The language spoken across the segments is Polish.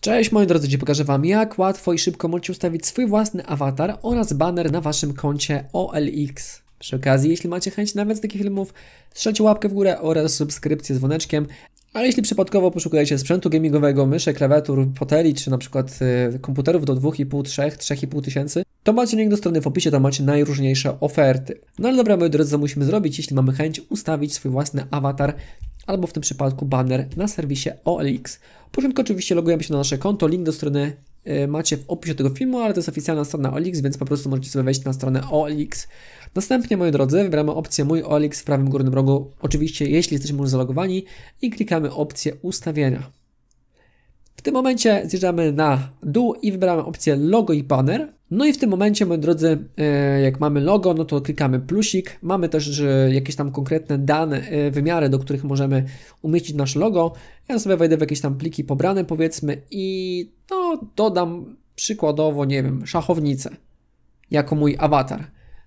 Cześć moi drodzy, dziś pokażę Wam jak łatwo i szybko możecie ustawić swój własny awatar oraz banner na Waszym koncie OLX. Przy okazji, jeśli macie chęć nawet z takich filmów, strzelcie łapkę w górę oraz subskrypcję z dzwoneczkiem. Ale jeśli przypadkowo poszukujecie sprzętu gamingowego, myszy, klawiatur, poteli, czy na przykład y, komputerów do 2,5, 3, 3,5 tysięcy, to macie link do strony w opisie, tam macie najróżniejsze oferty. No ale dobra, moi drodzy, co musimy zrobić, jeśli mamy chęć ustawić swój własny awatar albo w tym przypadku banner na serwisie OLX. Początku oczywiście logujemy się na nasze konto, link do strony e, macie w opisie tego filmu, ale to jest oficjalna strona OLX, więc po prostu możecie sobie wejść na stronę OLX. Następnie, moi drodzy, wybieramy opcję Mój OLX w prawym górnym rogu, oczywiście jeśli jesteśmy już zalogowani i klikamy opcję Ustawienia. W tym momencie zjeżdżamy na dół i wybieramy opcję Logo i Banner. No i w tym momencie, moi drodzy, e, jak mamy logo, no to klikamy plusik. Mamy też jakieś tam konkretne dane, e, wymiary, do których możemy umieścić nasz logo. Ja sobie wejdę w jakieś tam pliki pobrane, powiedzmy, i no, dodam przykładowo, nie wiem, szachownicę jako mój awatar.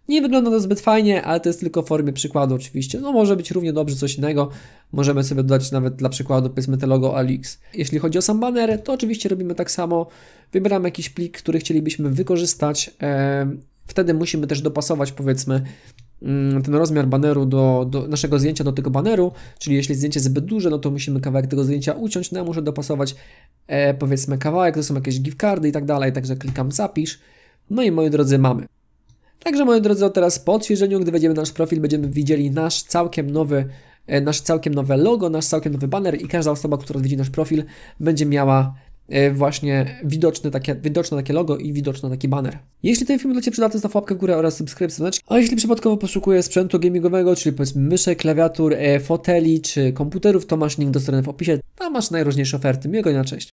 Nie wygląda to zbyt fajnie, ale to jest tylko w formie przykładu oczywiście. No może być równie dobrze coś innego. Możemy sobie dodać nawet dla przykładu powiedzmy te logo Alix. Jeśli chodzi o sam banner, to oczywiście robimy tak samo. Wybieramy jakiś plik, który chcielibyśmy wykorzystać. Wtedy musimy też dopasować powiedzmy mm, ten rozmiar baneru do, do, naszego zdjęcia do tego baneru, czyli jeśli zdjęcie jest zbyt duże, no to musimy kawałek tego zdjęcia uciąć, no ja muszę dopasować e, powiedzmy kawałek, to są jakieś gift cardy i tak dalej, także klikam zapisz, no i moi drodzy mamy. Także moi drodzy, teraz po odświeżeniu, gdy wejdziemy nasz profil, będziemy widzieli nasz całkiem nowy e, nasz całkiem nowe logo, nasz całkiem nowy banner i każda osoba, która widzi nasz profil będzie miała e, właśnie widoczne takie, widoczne takie logo i widoczny taki banner. Jeśli ten film dla Ciebie przydatny, zostaw łapkę w górę oraz subskrypcję. A jeśli przypadkowo poszukujesz sprzętu gamingowego, czyli powiedzmy myszek, klawiatur, e, foteli czy komputerów, to masz link do strony w opisie. Tam masz najróżniejsze oferty. Miłego dnia, cześć!